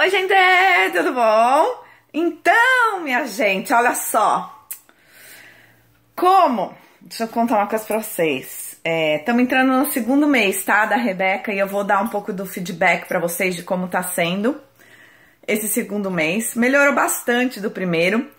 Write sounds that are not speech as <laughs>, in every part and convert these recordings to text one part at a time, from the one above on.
Oi, gente, tudo bom? Então, minha gente, olha só. Como? Deixa eu contar uma coisa pra vocês. Estamos é, entrando no segundo mês, tá? Da Rebeca e eu vou dar um pouco do feedback para vocês de como tá sendo esse segundo mês. Melhorou bastante do primeiro.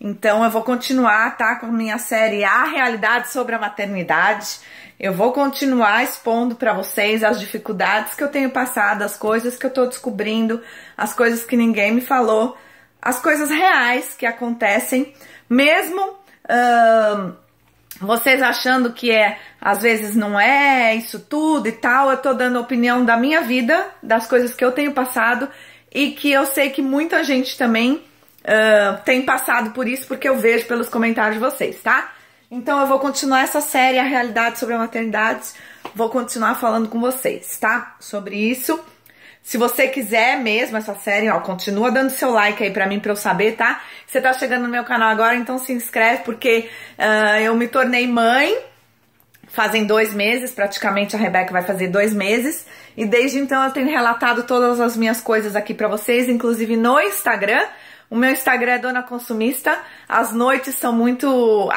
Então eu vou continuar, tá? Com minha série A Realidade sobre a Maternidade. Eu vou continuar expondo para vocês as dificuldades que eu tenho passado, as coisas que eu estou descobrindo, as coisas que ninguém me falou, as coisas reais que acontecem, mesmo uh, vocês achando que é, às vezes não é isso tudo e tal. Eu estou dando opinião da minha vida, das coisas que eu tenho passado e que eu sei que muita gente também uh, tem passado por isso, porque eu vejo pelos comentários de vocês, tá? Então eu vou continuar essa série, a realidade sobre a maternidade. Vou continuar falando com vocês, tá? Sobre isso. Se você quiser mesmo essa série, ó, continua dando seu like aí pra mim, pra eu saber, tá? Você tá chegando no meu canal agora, então se inscreve, porque uh, eu me tornei mãe fazem dois meses, praticamente a Rebeca vai fazer dois meses. E desde então eu tenho relatado todas as minhas coisas aqui pra vocês, inclusive no Instagram, o meu Instagram é Dona Consumista. As noites são muito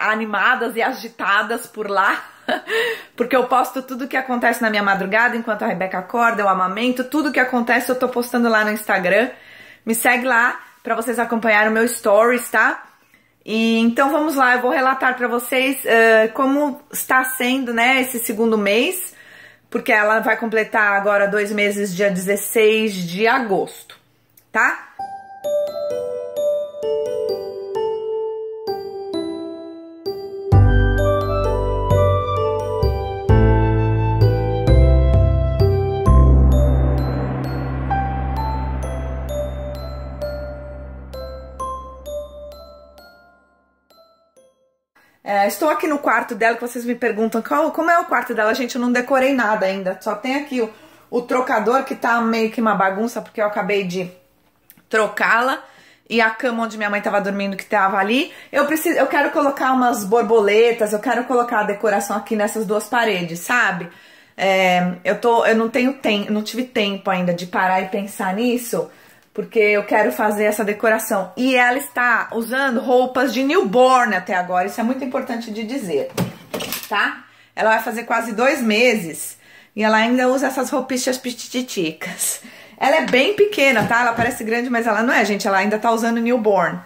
animadas e agitadas por lá. <laughs> Porque eu posto tudo o que acontece na minha madrugada, enquanto a Rebeca acorda, eu amamento, tudo que acontece eu tô postando lá no Instagram. Me segue lá para vocês acompanharem o meu stories, tá? E, então vamos lá, eu vou relatar para vocês uh, como está sendo, né, esse segundo mês, porque ela vai completar agora dois meses, dia 16 de agosto, tá? É, estou aqui no quarto dela, que vocês me perguntam qual, como é o quarto dela. Gente, eu não decorei nada ainda. Só tem aqui o, o trocador, que tá meio que uma bagunça, porque eu acabei de trocá-la e a cama onde minha mãe estava dormindo que tava ali. Eu preciso, eu quero colocar umas borboletas, eu quero colocar a decoração aqui nessas duas paredes, sabe? É, eu tô, eu não tenho tempo, não tive tempo ainda de parar e pensar nisso porque eu quero fazer essa decoração. E ela está usando roupas de newborn até agora, isso é muito importante de dizer, tá? Ela vai fazer quase dois meses e ela ainda usa essas roupichas pititicas. Ela é bem pequena, tá? Ela parece grande, mas ela não é, gente, ela ainda está usando newborn.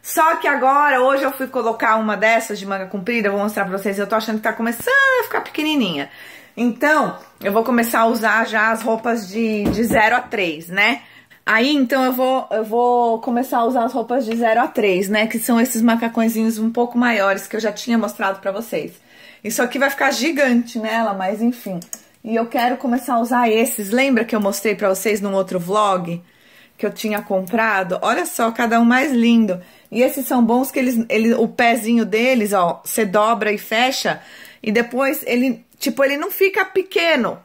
Só que agora, hoje eu fui colocar uma dessas de manga comprida, vou mostrar pra vocês, eu tô achando que tá começando a ficar pequenininha. Então, eu vou começar a usar já as roupas de, de 0 a 3, né? Aí então eu vou, eu vou começar a usar as roupas de 0 a 3, né? Que são esses macacõezinhos um pouco maiores que eu já tinha mostrado pra vocês. Isso aqui vai ficar gigante nela, mas enfim. E eu quero começar a usar esses. Lembra que eu mostrei pra vocês num outro vlog? Que eu tinha comprado? Olha só, cada um mais lindo. E esses são bons que eles, ele, o pezinho deles, ó, você dobra e fecha. E depois ele, tipo, ele não fica pequeno.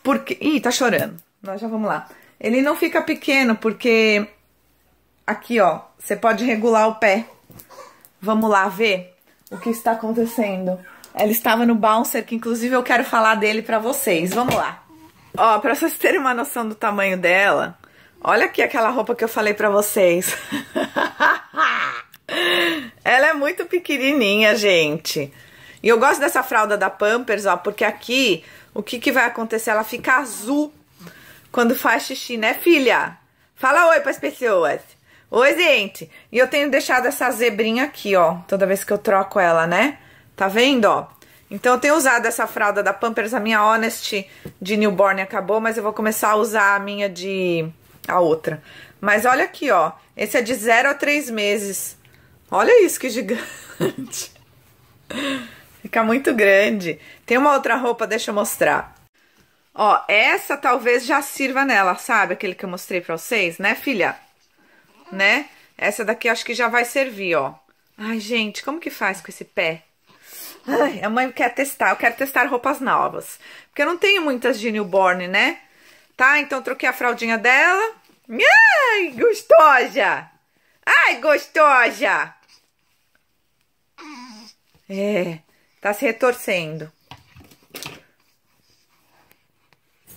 Porque... Ih, tá chorando. Nós já vamos lá. Ele não fica pequeno porque aqui, ó, você pode regular o pé. Vamos lá ver o que está acontecendo. Ela estava no bouncer, que inclusive eu quero falar dele para vocês. Vamos lá. Ó, para vocês terem uma noção do tamanho dela, olha aqui aquela roupa que eu falei para vocês. <laughs> ela é muito pequenininha, gente. E eu gosto dessa fralda da Pampers, ó, porque aqui o que, que vai acontecer? Ela fica azul quando faz xixi, né, filha? Fala oi pras pessoas. Oi, gente. E eu tenho deixado essa zebrinha aqui, ó, toda vez que eu troco ela, né? Tá vendo, ó? Então eu tenho usado essa fralda da Pampers, a minha Honest de newborn acabou, mas eu vou começar a usar a minha de... a outra. Mas olha aqui, ó, esse é de 0 a 3 meses. Olha isso, que gigante. <laughs> Fica muito grande. Tem uma outra roupa, deixa eu mostrar. Ó, essa talvez já sirva nela, sabe? Aquele que eu mostrei pra vocês, né, filha? Né? Essa daqui acho que já vai servir, ó. Ai, gente, como que faz com esse pé? Ai, a mãe quer testar, eu quero testar roupas novas. Porque eu não tenho muitas de newborn, né? Tá, então troquei a fraldinha dela. Ai, gostosa! Ai, gostosa! É, tá se retorcendo.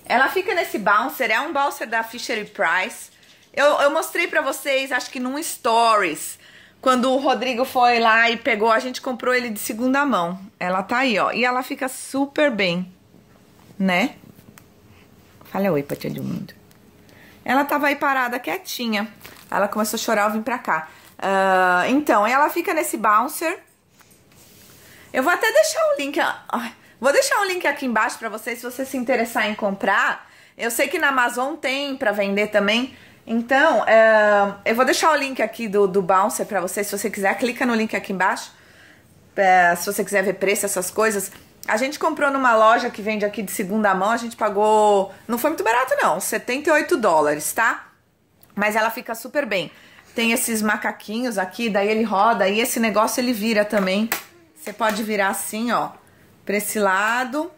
Ela fica nesse bouncer, é um bouncer da Fisher Price. Eu, eu mostrei pra vocês, acho que num Stories, quando o Rodrigo foi lá e pegou, a gente comprou ele de segunda mão. Ela tá aí, ó. E ela fica super bem, né? Fala oi pra do mundo. Ela tava aí parada, quietinha. Ela começou a chorar, eu vim pra cá. Uh, então, ela fica nesse bouncer. Eu vou até deixar o link. Ai, Vou deixar um link aqui embaixo para você, se você se interessar em comprar. Eu sei que na Amazon tem para vender também. Então, eh, eu vou deixar o link aqui do, do Bouncer para você. Se você quiser, clica no link aqui embaixo. Eh, se você quiser ver preço, essas coisas. A gente comprou numa loja que vende aqui de segunda mão. A gente pagou. Não foi muito barato, não. 78 dólares, tá? Mas ela fica super bem. Tem esses macaquinhos aqui, daí ele roda. E esse negócio ele vira também. Você pode virar assim, ó para esse lado,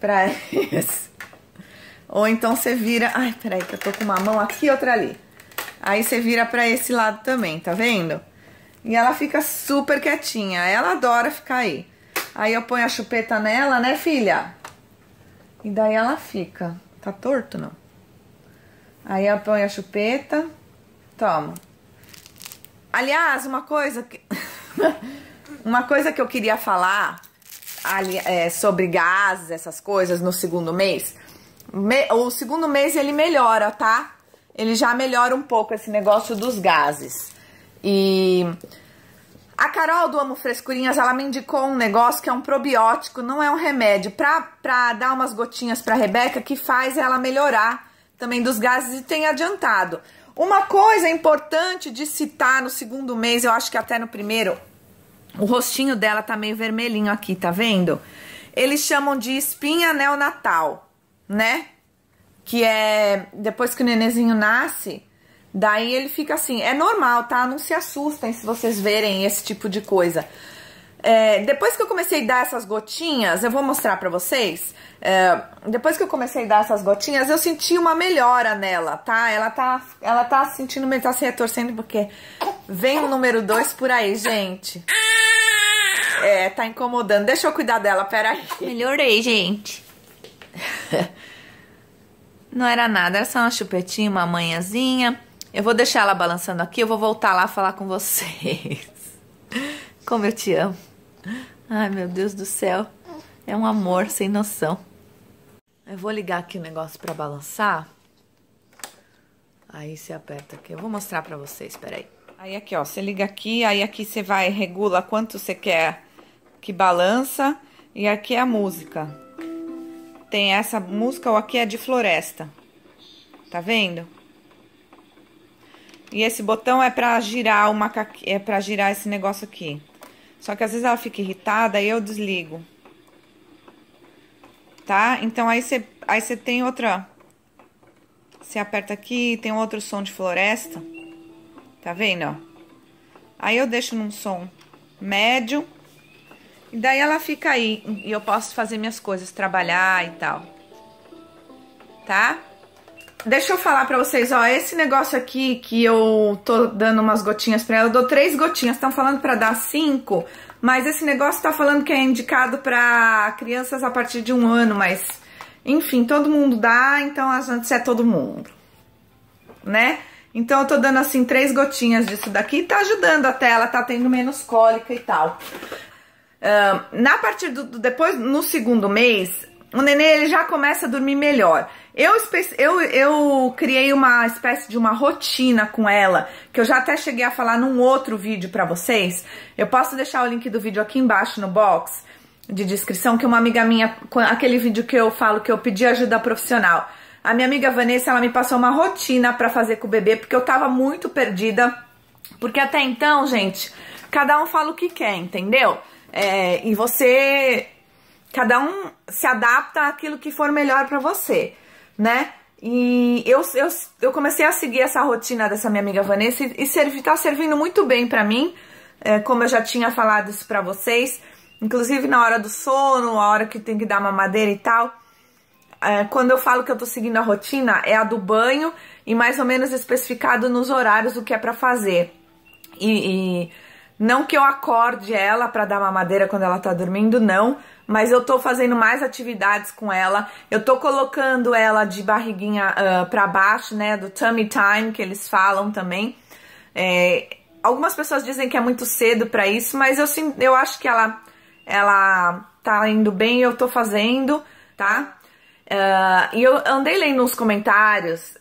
para <laughs> esse. Ou então você vira... Ai, peraí que eu tô com uma mão aqui e outra ali. Aí você vira para esse lado também, tá vendo? E ela fica super quietinha. Ela adora ficar aí. Aí eu ponho a chupeta nela, né, filha? E daí ela fica. Tá torto, não? Aí eu ponho a chupeta. Toma. Aliás, uma coisa que... <laughs> uma coisa que eu queria falar é, sobre gases, essas coisas, no segundo mês, me, o segundo mês ele melhora, tá? Ele já melhora um pouco esse negócio dos gases. E a Carol do Amo Frescurinhas, ela me indicou um negócio que é um probiótico, não é um remédio, pra, pra dar umas gotinhas pra Rebeca que faz ela melhorar também dos gases e tem adiantado. Uma coisa importante de citar no segundo mês, eu acho que até no primeiro, o rostinho dela tá meio vermelhinho aqui, tá vendo? Eles chamam de espinha neonatal, né? Que é depois que o nenenzinho nasce, daí ele fica assim. É normal, tá? Não se assustem se vocês verem esse tipo de coisa. É, depois que eu comecei a dar essas gotinhas, eu vou mostrar pra vocês. É, depois que eu comecei a dar essas gotinhas, eu senti uma melhora nela, tá? Ela tá, ela tá sentindo, tá se retorcendo porque vem o número 2 por aí, gente. Ah! É, tá incomodando. Deixa eu cuidar dela, peraí. Melhorei, gente. <laughs> Não era nada, era só uma chupetinha, uma manhãzinha. Eu vou deixar ela balançando aqui, eu vou voltar lá falar com vocês. Como eu te amo. Ai, meu Deus do céu. É um amor sem noção. Eu vou ligar aqui o negócio para balançar. Aí você aperta aqui. Eu vou mostrar para vocês, peraí. Aí aqui, ó, você liga aqui, aí aqui você vai, regula quanto você quer que balança e aqui é a música. Tem essa música ou aqui é de floresta. Tá vendo? E esse botão é para girar o macaque... é para girar esse negócio aqui. Só que às vezes ela fica irritada e eu desligo. Tá? Então aí você aí você tem outra você aperta aqui, tem outro som de floresta. Tá vendo, ó? Aí eu deixo num som médio. E daí ela fica aí e eu posso fazer minhas coisas, trabalhar e tal. Tá? Deixa eu falar pra vocês, ó, esse negócio aqui que eu tô dando umas gotinhas pra ela, eu dou três gotinhas, estão falando pra dar cinco, mas esse negócio tá falando que é indicado pra crianças a partir de um ano, mas enfim, todo mundo dá, então a gente é todo mundo, né? Então eu tô dando assim três gotinhas disso daqui, tá ajudando até ela, tá tendo menos cólica e tal na partir do, do, depois no segundo mês o neném ele já começa a dormir melhor. Eu, eu, eu criei uma espécie de uma rotina com ela, que eu já até cheguei a falar num outro vídeo para vocês. Eu posso deixar o link do vídeo aqui embaixo no box de descrição, que uma amiga minha, aquele vídeo que eu falo que eu pedi ajuda profissional. A minha amiga Vanessa, ela me passou uma rotina para fazer com o bebê, porque eu tava muito perdida. Porque até então, gente, cada um fala o que quer, entendeu? é, e você cada um se adapta àquilo que for melhor para você, né? E eu, eu, eu comecei a seguir essa rotina dessa minha amiga Vanessa e, e servi, tá servindo muito bem para mim, é, como eu já tinha falado isso pra vocês, inclusive na hora do sono, a hora que tem que dar mamadeira e tal. É, quando eu falo que eu tô seguindo a rotina, é a do banho e mais ou menos especificado nos horários o que é para fazer. E, e não que eu acorde ela para dar mamadeira quando ela tá dormindo, não, mas eu tô fazendo mais atividades com ela. Eu tô colocando ela de barriguinha uh, ah, para baixo, né, do tummy time que eles falam também. É, algumas pessoas dizem que é muito cedo para isso, mas eu sim, eu acho que ela ela tá indo bem, eu tô fazendo, tá? Uh, e eu andei lendo nos comentários,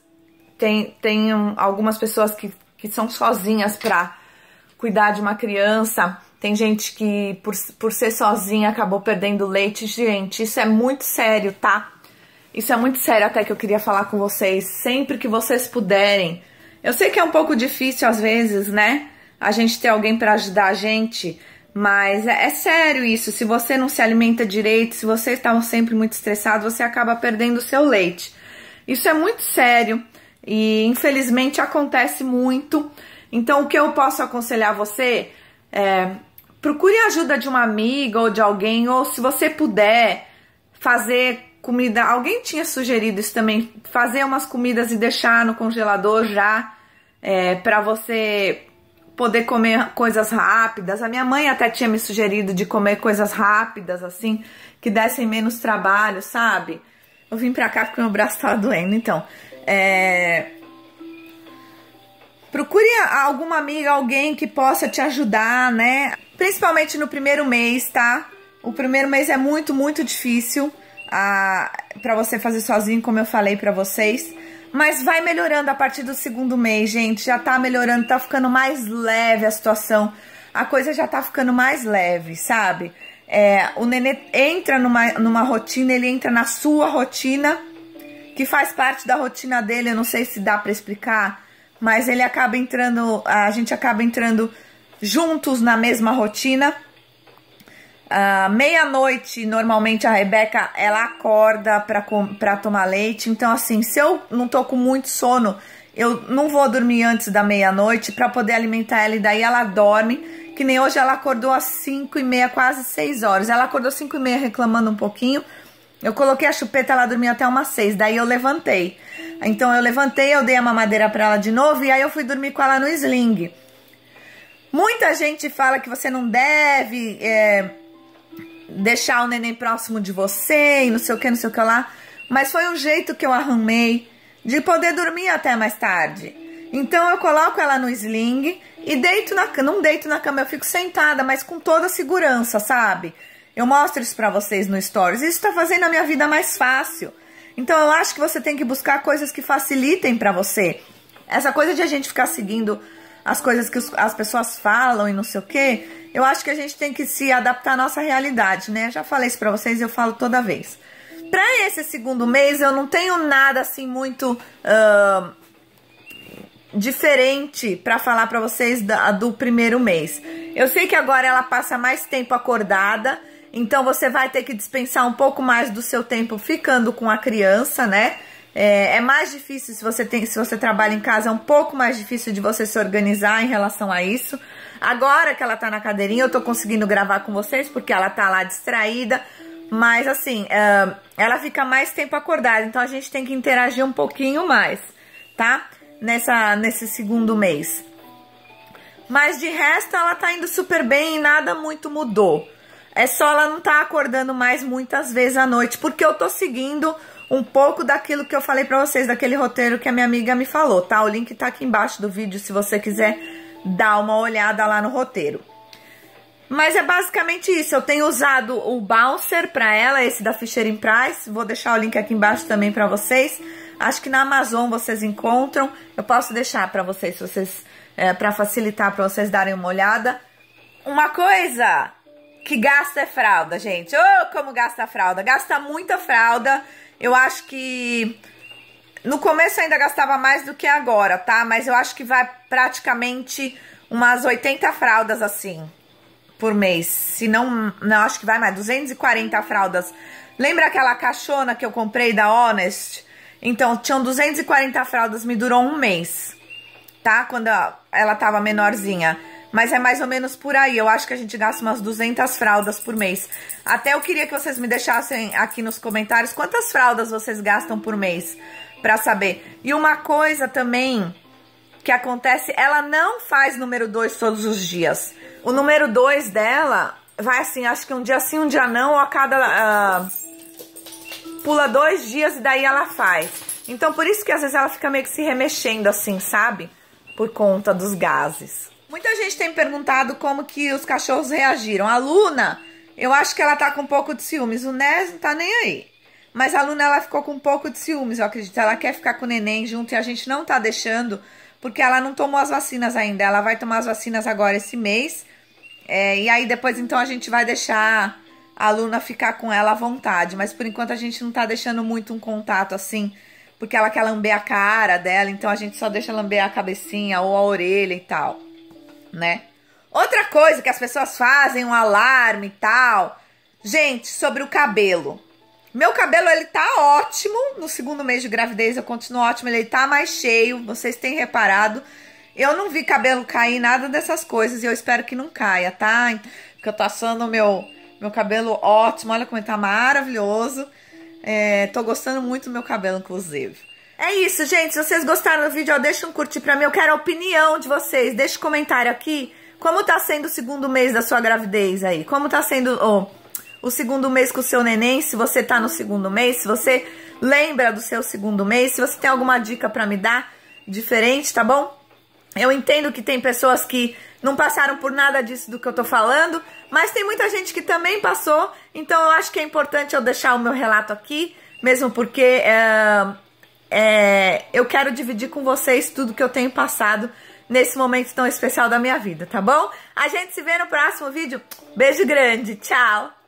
tem, tem algumas pessoas que, que são sozinhas pra cuidar de uma criança. Tem gente que, por, por ser sozinha, acabou perdendo leite. Gente, isso é muito sério, tá? Isso é muito sério até que eu queria falar com vocês. Sempre que vocês puderem. Eu sei que é um pouco difícil às vezes, né? A gente ter alguém para ajudar a gente. Mas é, é, sério isso. Se você não se alimenta direito, se você está sempre muito estressado, você acaba perdendo o seu leite. Isso é muito sério e infelizmente acontece muito. Então, o que eu posso aconselhar você é procure a ajuda de uma amiga ou de alguém, ou se você puder fazer comida. Alguém tinha sugerido isso também, fazer umas comidas e deixar no congelador já é, para você poder comer coisas rápidas. A minha mãe até tinha me sugerido de comer coisas rápidas, assim, que dessem menos trabalho, sabe? Eu vim pra cá porque meu braço tava doendo, então. É, Procure alguma amiga, alguém que possa te ajudar, né? Principalmente no primeiro mês, tá? O primeiro mês é muito, muito difícil ah, para você fazer sozinho, como eu falei para vocês. Mas vai melhorando a partir do segundo mês, gente. Já tá melhorando, tá ficando mais leve a situação. A coisa já tá ficando mais leve, sabe? É, o nenê entra numa, numa rotina, ele entra na sua rotina, que faz parte da rotina dele. Eu não sei se dá para explicar mas ele acaba entrando, a gente acaba entrando juntos na mesma rotina. Uh, meia-noite, normalmente a Rebeca ela acorda para tomar leite. Então, assim, se eu não tô com muito sono, eu não vou dormir antes da meia-noite para poder alimentar ela. E daí ela dorme, que nem hoje ela acordou às 5 e meia, quase 6 horas. Ela acordou às 5 e meia reclamando um pouquinho. Eu coloquei a chupeta, ela dormiu até umas seis, daí eu levantei. Então eu levantei, eu dei a mamadeira para ela de novo e aí eu fui dormir com ela no sling. Muita gente fala que você não deve é, deixar o neném próximo de você e não sei o que, não sei o que lá. Mas foi um jeito que eu arrumei de poder dormir até mais tarde. Então eu coloco ela no sling e deito na não deito na cama, eu fico sentada, mas com toda a segurança, sabe? Eu mostro isso pra vocês no Stories. Isso tá fazendo a minha vida mais fácil. Então eu acho que você tem que buscar coisas que facilitem para você. Essa coisa de a gente ficar seguindo as coisas que as pessoas falam e não sei o quê, eu acho que a gente tem que se adaptar à nossa realidade, né? Já falei isso pra vocês e eu falo toda vez. Pra esse segundo mês, eu não tenho nada assim muito uh, diferente para falar para vocês da, do primeiro mês. Eu sei que agora ela passa mais tempo acordada então você vai ter que dispensar um pouco mais do seu tempo ficando com a criança, né? É, é, mais difícil se você tem, se você trabalha em casa, é um pouco mais difícil de você se organizar em relação a isso. Agora que ela tá na cadeirinha, eu tô conseguindo gravar com vocês porque ela tá lá distraída. Mas assim, é, ela fica mais tempo acordada, então a gente tem que interagir um pouquinho mais, tá? Nessa, nesse segundo mês. Mas de resto, ela tá indo super bem e nada muito mudou. É só ela não tá acordando mais muitas vezes à noite, porque eu tô seguindo um pouco daquilo que eu falei pra vocês, daquele roteiro que a minha amiga me falou, tá? O link tá aqui embaixo do vídeo, se você quiser dar uma olhada lá no roteiro. Mas é basicamente isso, eu tenho usado o Bouncer pra ela, esse da Fisher Price, vou deixar o link aqui embaixo também pra vocês. Acho que na Amazon vocês encontram, eu posso deixar pra vocês, para vocês é, pra facilitar, pra vocês darem uma olhada. Uma coisa, que gasta é fralda, gente. Oh, como gasta fralda. Gasta muita fralda. Eu acho que... No começo ainda gastava mais do que agora, tá? Mas eu acho que vai praticamente umas 80 fraldas assim por mês. Se não, não acho que vai mais, 240 fraldas. Lembra aquela caixona que eu comprei da Honest? Então, tinham 240 fraldas, me durou um mês, tá? Quando ela tava menorzinha. Mas é mais ou menos por aí. Eu acho que a gente gasta umas 200 fraldas por mês. Até eu queria que vocês me deixassem aqui nos comentários quantas fraldas vocês gastam por mês para saber. E uma coisa também que acontece, ela não faz número 2 todos os dias. O número 2 dela vai assim, acho que um dia sim, um dia não, ou a cada. Uh, pula dois dias e daí ela faz. Então por isso que às vezes ela fica meio que se remexendo assim, sabe? Por conta dos gases. Muita gente tem perguntado como que os cachorros reagiram. A Luna, eu acho que ela tá com um pouco de ciúmes. O Nes não tá nem aí. Mas a Luna, ela ficou com um pouco de ciúmes, eu acredito. Ela quer ficar com o neném junto e a gente não tá deixando, porque ela não tomou as vacinas ainda. Ela vai tomar as vacinas agora esse mês. É, e aí depois, então, a gente vai deixar a Luna ficar com ela à vontade. Mas por enquanto, a gente não tá deixando muito um contato assim, porque ela quer lamber a cara dela. Então, a gente só deixa lamber a cabecinha ou a orelha e tal né? Outra coisa que as pessoas fazem um alarme e tal. Gente, sobre o cabelo. Meu cabelo, ele tá ótimo. No segundo mês de gravidez eu continuo ótimo. Ele tá mais cheio, vocês têm reparado. Eu não vi cabelo cair, nada dessas coisas. E eu espero que não caia, tá? Porque eu tô achando o meu, meu cabelo ótimo. Olha como ele tá maravilhoso. É, tô gostando muito do meu cabelo, inclusive. É isso, gente. Se vocês gostaram do vídeo, ó, deixa um curtir pra mim. Eu quero a opinião de vocês. Deixa um comentário aqui. Como tá sendo o segundo mês da sua gravidez aí? Como tá sendo oh, o segundo mês com o seu neném? Se você tá no segundo mês, se você lembra do seu segundo mês, se você tem alguma dica pra me dar diferente, tá bom? Eu entendo que tem pessoas que não passaram por nada disso do que eu tô falando, mas tem muita gente que também passou, então eu acho que é importante eu deixar o meu relato aqui, mesmo porque. Eh, é, eu quero dividir com vocês tudo que eu tenho passado nesse momento tão especial da minha vida, tá bom? A gente se vê no próximo vídeo. Beijo grande, tchau!